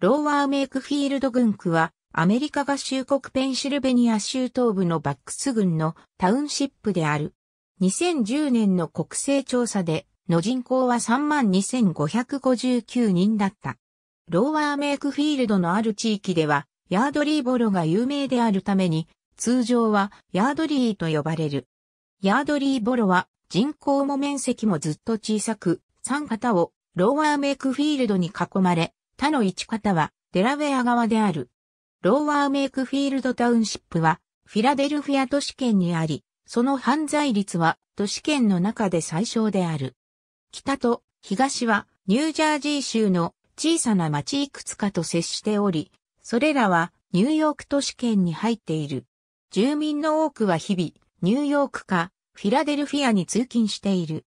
ローワーメイクフィールド郡区は、アメリカ合衆国ペンシルベニア州東部のバックス郡のタウンシップである。2010年の国勢調査で、の人口は32,559人だった。ローワーメイクフィールドのある地域では、ヤードリーボロが有名であるために、通常はヤードリーと呼ばれる。ヤードリーボロは人口も面積もずっと小さく、3型をローワーメイクフィールドに囲まれ、他の一方はデラウェア側である。ローワーメイクフィールドタウンシップはフィラデルフィア都市圏にあり、その犯罪率は都市圏の中で最小である。北と東はニュージャージー州の小さな町いくつかと接しており、それらはニューヨーク都市圏に入っている。住民の多くは日々、ニューヨークかフィラデルフィアに通勤している。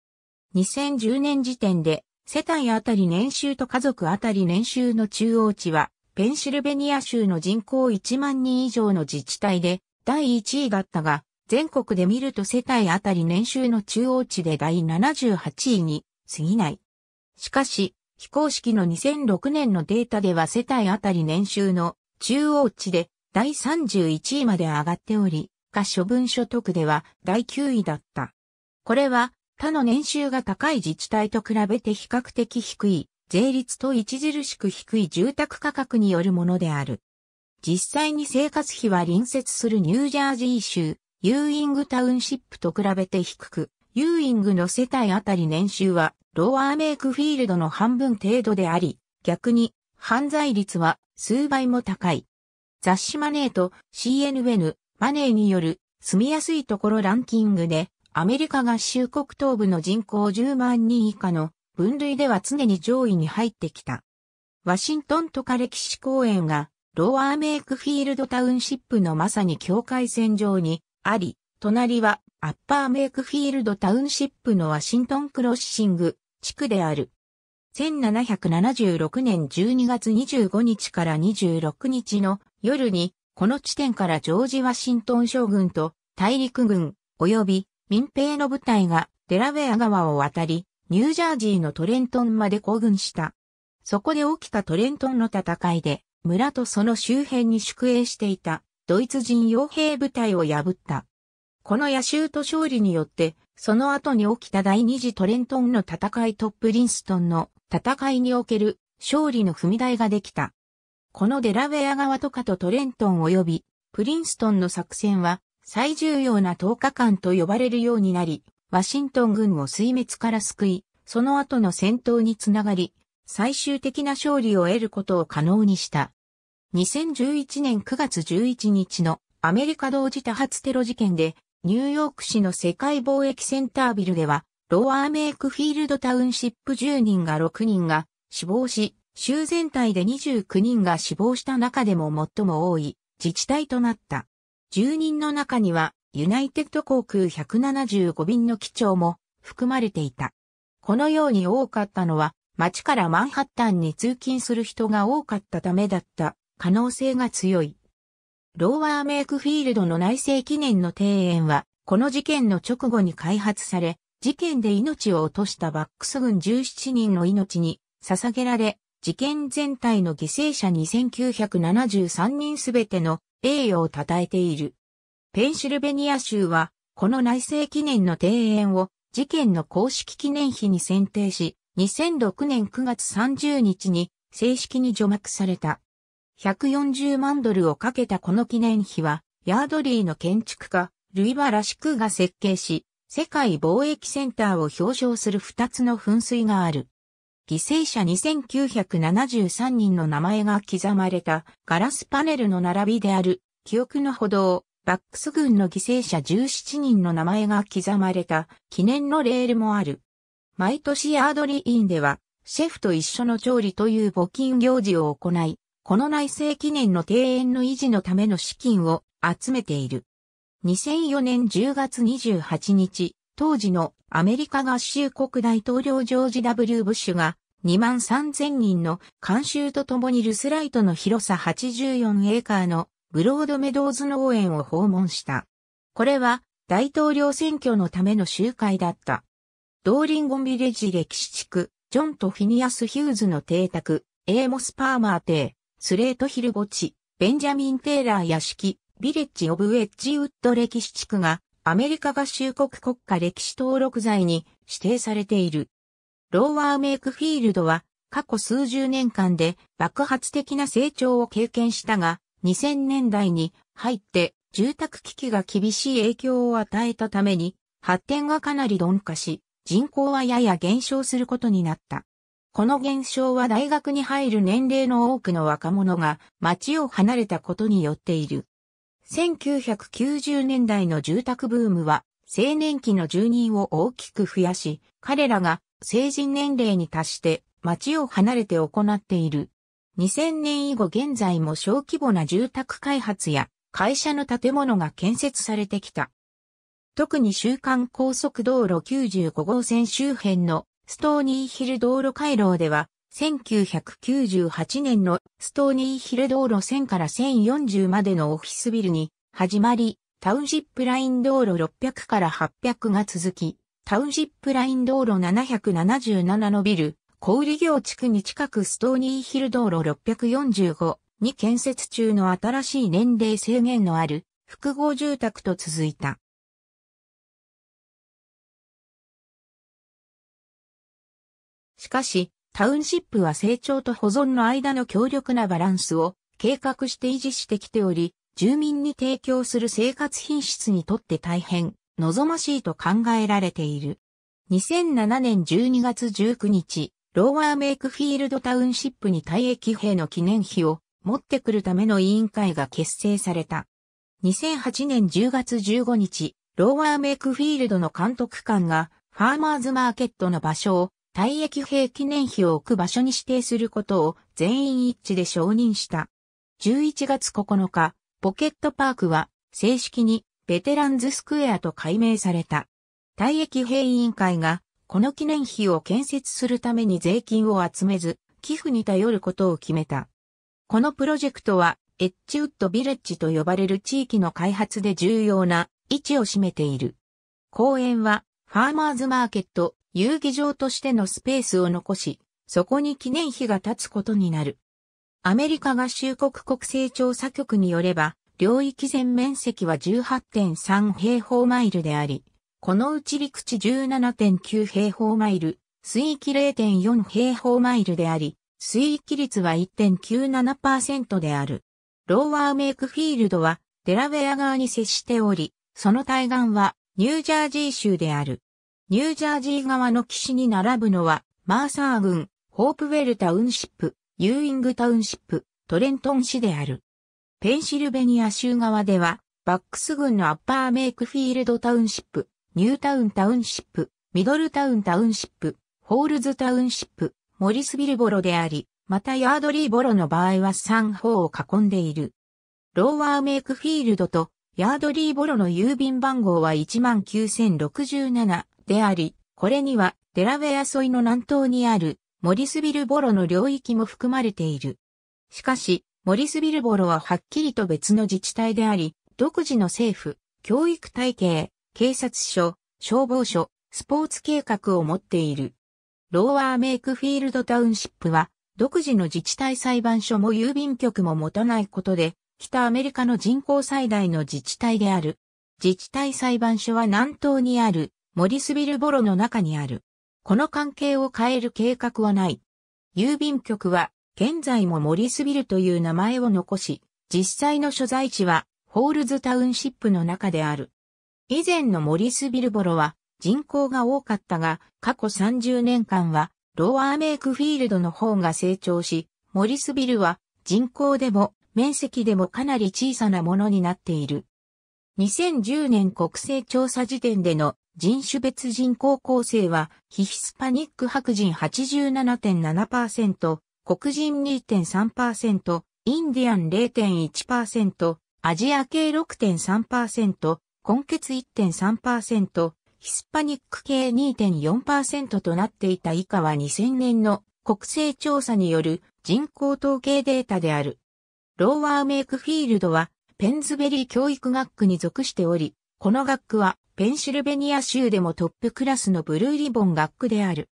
2010年時点で世帯あたり年収と家族あたり年収の中央値は、ペンシルベニア州の人口1万人以上の自治体で第1位だったが、全国で見ると世帯あたり年収の中央値で第78位に過ぎない。しかし、非公式の2006年のデータでは世帯あたり年収の中央値で第31位まで上がっており、可処分所得では第9位だった。これは他の年収が高い自治体と比べて比較的低い、税率と著しく低い住宅価格によるものである。実際に生活費は隣接するニュージャージー州、ユーイングタウンシップと比べて低く、ユーイングの世帯あたり年収はローアーメイクフィールドの半分程度であり、逆に犯罪率は数倍も高い。雑誌マネーと CNN マネーによる住みやすいところランキングでアメリカ合衆国東部の人口10万人以下の分類では常に上位に入ってきた。ワシントンとか歴史公園がローアーメイクフィールドタウンシップのまさに境界線上にあり、隣はアッパーメイクフィールドタウンシップのワシントンクロッシング地区である。1776年12月25日から26日の夜に、この地点からジョージ・ワシントン将軍と大陸軍及び民兵の部隊がデラウェア川を渡り、ニュージャージーのトレントンまで行軍した。そこで起きたトレントンの戦いで、村とその周辺に宿営していたドイツ人傭兵部隊を破った。この野州と勝利によって、その後に起きた第二次トレントンの戦いとプリンストンの戦いにおける勝利の踏み台ができた。このデラウェア川とかとトレントン及びプリンストンの作戦は最重要な10日間と呼ばれるようになり、ワシントン軍を水滅から救い、その後の戦闘につながり、最終的な勝利を得ることを可能にした。2011年9月11日のアメリカ同時多発テロ事件で、ニューヨーク市の世界貿易センタービルでは、ロワーメイクフィールドタウンシップ10人が6人が死亡し、州全体で29人が死亡した中でも最も多い自治体となった。住人の中には、ユナイテッド航空175便の機長も含まれていた。このように多かったのは、町からマンハッタンに通勤する人が多かったためだった可能性が強い。ローワーメイクフィールドの内政記念の庭園は、この事件の直後に開発され、事件で命を落としたバックス軍17人の命に捧げられ、事件全体の犠牲者2973人すべての栄誉を称えている。ペンシルベニア州は、この内政記念の庭園を事件の公式記念碑に選定し、2006年9月30日に正式に除幕された。140万ドルをかけたこの記念碑は、ヤードリーの建築家、ルイバ・ラシクが設計し、世界貿易センターを表彰する2つの噴水がある。犠牲者2973人の名前が刻まれたガラスパネルの並びである記憶の歩道、バックス軍の犠牲者17人の名前が刻まれた記念のレールもある。毎年アードリーインでは、シェフと一緒の調理という募金行事を行い、この内政記念の庭園の維持のための資金を集めている。2004年10月28日、当時のアメリカ合衆国大統領ジョージ W. ブッシュが2万3000人の監修とともにルスライトの広さ84エーカーのブロードメドーズ農園を訪問した。これは大統領選挙のための集会だった。ドーリンゴンビレッジ歴史地区、ジョンとフィニアス・ヒューズの邸宅、エーモス・パーマー邸、スレートヒル墓地、ベンジャミン・テーラー屋敷、ビレッジ・オブ・ウェッジウッド歴史地区がアメリカ合衆国国家歴史登録財に指定されている。ローワーメイクフィールドは過去数十年間で爆発的な成長を経験したが、2000年代に入って住宅危機が厳しい影響を与えたために、発展がかなり鈍化し、人口はやや減少することになった。この減少は大学に入る年齢の多くの若者が街を離れたことによっている。1990年代の住宅ブームは、青年期の住人を大きく増やし、彼らが成人年齢に達して街を離れて行っている。2000年以後現在も小規模な住宅開発や会社の建物が建設されてきた。特に週間高速道路95号線周辺のストーニーヒル道路回廊では1998年のストーニーヒル道路線から1040までのオフィスビルに始まり、タウンシップライン道路600から800が続き、タウンシップライン道路777のビル、小売業地区に近くストーニーヒル道路645に建設中の新しい年齢制限のある複合住宅と続いた。しかし、タウンシップは成長と保存の間の強力なバランスを計画して維持してきており、住民に提供する生活品質にとって大変望ましいと考えられている。2007年12月19日、ローワーメイクフィールドタウンシップに退役兵の記念碑を持ってくるための委員会が結成された。2008年10月15日、ローワーメイクフィールドの監督官がファーマーズマーケットの場所を退役兵記念碑を置く場所に指定することを全員一致で承認した。11月9日、ポケットパークは正式にベテランズスクエアと改名された。退役兵委員会がこの記念碑を建設するために税金を集めず、寄付に頼ることを決めた。このプロジェクトはエッジウッドビレッジと呼ばれる地域の開発で重要な位置を占めている。公園はファーマーズマーケット、遊戯場としてのスペースを残し、そこに記念碑が建つことになる。アメリカ合衆国国勢調査局によれば、領域全面積は18.3平方マイルであり、このうち陸地17.9平方マイル、水域0.4平方マイルであり、水域率は1.97%である。ローワーメイクフィールドはデラウェア側に接しており、その対岸はニュージャージー州である。ニュージャージー側の岸に並ぶのは、マーサー郡、ホープウェルタウンシップ、ユーイングタウンシップ、トレントン市である。ペンシルベニア州側では、バックス郡のアッパーメイクフィールドタウンシップ、ニュータウンタウンシップ、ミドルタウンタウンシップ、ホールズタウンシップ、モリスビルボロであり、またヤードリーボロの場合は3方を囲んでいる。ローワーメイクフィールドとヤードリーボロの郵便番号は19,067、であり、これにはデラウェア沿いの南東にあるモリスビルボロの領域も含まれている。しかし、モリスビルボロははっきりと別の自治体であり、独自の政府、教育体系、警察署、消防署、スポーツ計画を持っている。ローワーメイクフィールドタウンシップは、独自の自治体裁判所も郵便局も持たないことで、北アメリカの人口最大の自治体である。自治体裁判所は南東にあるモリスビルボロの中にある。この関係を変える計画はない。郵便局は、現在もモリスビルという名前を残し、実際の所在地は、ホールズタウンシップの中である。以前のモリスビルボロは、人口が多かったが、過去30年間は、ローアーメイクフィールドの方が成長し、モリスビルは、人口でも、面積でもかなり小さなものになっている。2010年国勢調査時点での人種別人口構成は、非ヒスパニック白人87.7%、黒人2.3%、インディアン0.1%、アジア系6.3%、根血1.3%、ヒスパニック系2.4%となっていた以下は2000年の国勢調査による人口統計データである。ローワーメイクフィールドはペンズベリー教育学区に属しており、この学区はペンシルベニア州でもトップクラスのブルーリボン学区である。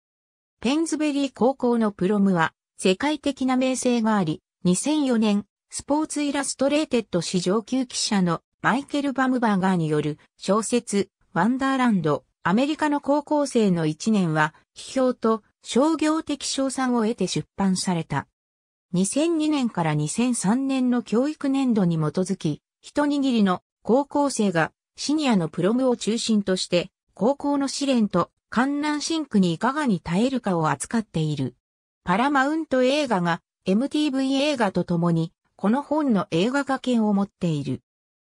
ペンズベリー高校のプロムは世界的な名声があり、2004年、スポーツイラストレーテッド史上級記者のマイケル・バムバーガーによる小説、ワンダーランド、アメリカの高校生の1年は、批評と商業的賞賛を得て出版された。2002年から2003年の教育年度に基づき、一握りの高校生がシニアのプログを中心として、高校の試練と観覧シンクにいかがに耐えるかを扱っている。パラマウント映画が MTV 映画とともに、この本の映画化権を持っている。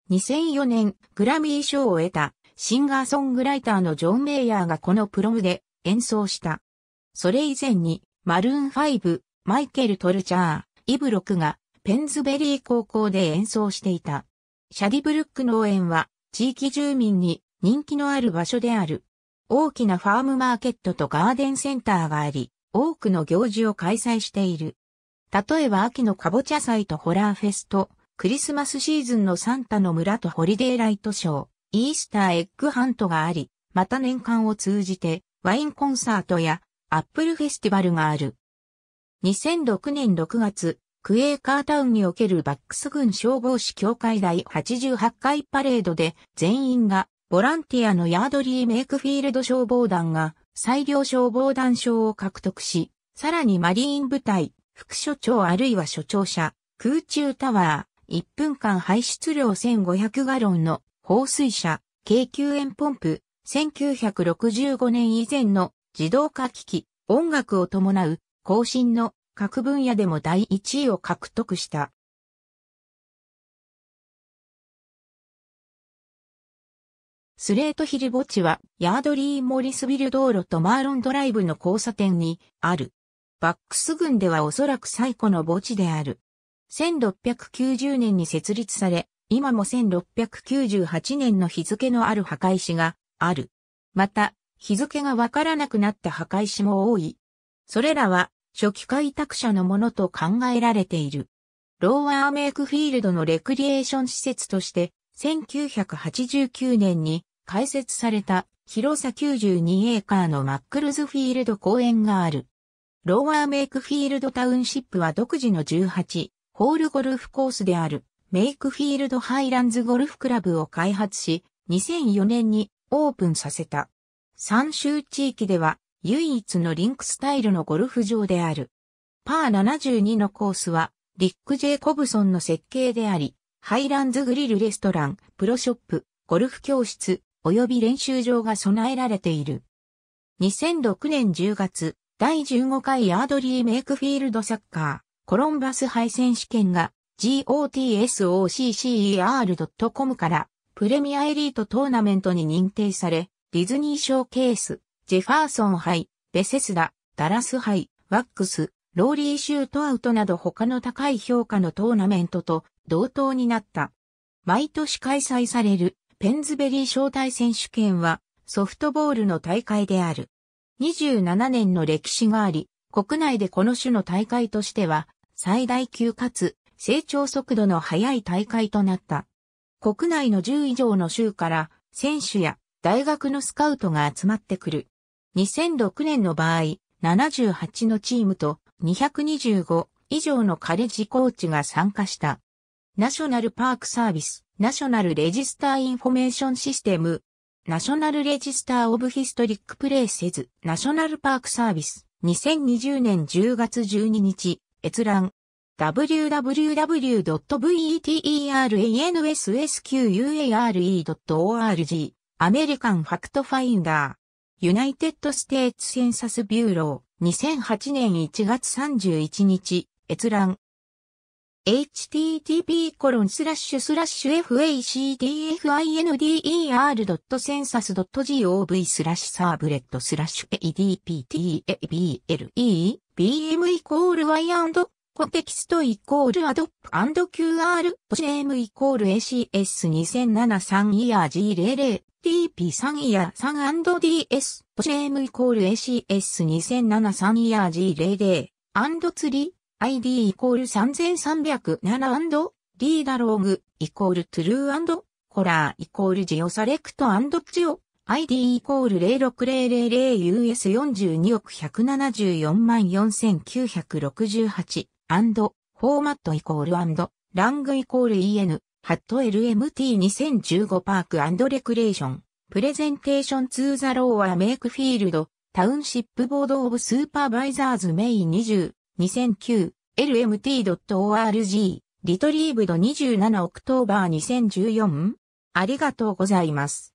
2004年、グラミー賞を得た、シンガーソングライターのジョン・メイヤーがこのプロムで演奏した。それ以前に、マルーン5、マイケル・トルチャー、イブロクが、ペンズベリー高校で演奏していた。シャディブルック農園は、地域住民に人気のある場所である。大きなファームマーケットとガーデンセンターがあり、多くの行事を開催している。例えば秋のカボチャ祭とホラーフェスト、クリスマスシーズンのサンタの村とホリデーライトショー、イースターエッグハントがあり、また年間を通じてワインコンサートやアップルフェスティバルがある。2006年6月、クエーカータウンにおけるバックス軍消防士協会第88回パレードで全員がボランティアのヤードリー・メイクフィールド消防団が最良消防団賞を獲得し、さらにマリーン部隊、副所長あるいは所長者、空中タワー、1分間排出量1500ガロンの放水車、軽救援ポンプ、1965年以前の自動化機器、音楽を伴う更新の各分野でも第1位を獲得した。スレートヒル墓地は、ヤードリー・モリスビル道路とマーロンドライブの交差点にある。バックス群ではおそらく最古の墓地である。1690年に設立され、今も1698年の日付のある墓石がある。また、日付がわからなくなった墓石も多い。それらは初期開拓者のものと考えられている。ローワーメイクフィールドのレクリエーション施設として、1989年に開設された広さ92エーカーのマックルズフィールド公園がある。ローワーメイクフィールドタウンシップは独自の18ホールゴルフコースであるメイクフィールドハイランズゴルフクラブを開発し、2004年にオープンさせた。三州地域では唯一のリンクスタイルのゴルフ場である。パー72のコースは、リック・ジェイコブソンの設計であり、ハイランズグリルレストラン、プロショップ、ゴルフ教室、及び練習場が備えられている。2006年10月、第15回ヤードリー・メイクフィールドサッカー、コロンバス杯選手権が、gotsocer.com から、プレミアエリートトーナメントに認定され、ディズニーショーケース、ジェファーソン杯、ベセスダ、ダラス杯、ワックス、ローリーシュートアウトなど他の高い評価のトーナメントと同等になった。毎年開催されるペンズベリー招待選手権はソフトボールの大会である。27年の歴史があり、国内でこの種の大会としては最大級かつ成長速度の速い大会となった。国内の10以上の州から選手や大学のスカウトが集まってくる。2006年の場合、78のチームと225以上のカレッジコーチが参加した。ナショナルパークサービス、ナショナルレジスターインフォメーションシステム、ナショナルレジスターオブヒストリックプレイセズ、ナショナルパークサービス、2020年10月12日、閲覧。www.veteranssqare.org アメリカンファクトファインダーユナイテッド・ステーツ・センサス・ビューロー、2008年1月31日、閲覧。http コロンスラッシュスラッシュ facdfinder.census.gov スラッシュサーブレットスラッシュ adptabl e bm イコール y コテキストイコールアドップ &QR ポシネームイコール ACS2007-3 イヤー G00TP3 イヤー 3&DS ポシネームイコール ACS2007-3 イヤー G00& 釣り ID イコール3307 D ダローグイコールトゥルーコラーイコールジオサレクトジオ ID イコール 06000US42 億174万4968アンド、フォーマットイコールアンド、ラングイコール EN、ハット LMT2015 パークアンドレクレーション、プレゼンテーションツーザローアメイクフィールド、タウンシップボードオブスーパーバイザーズメイン20、2009、lmt.org、リトリーブド27オクトーバー2014。ありがとうございます。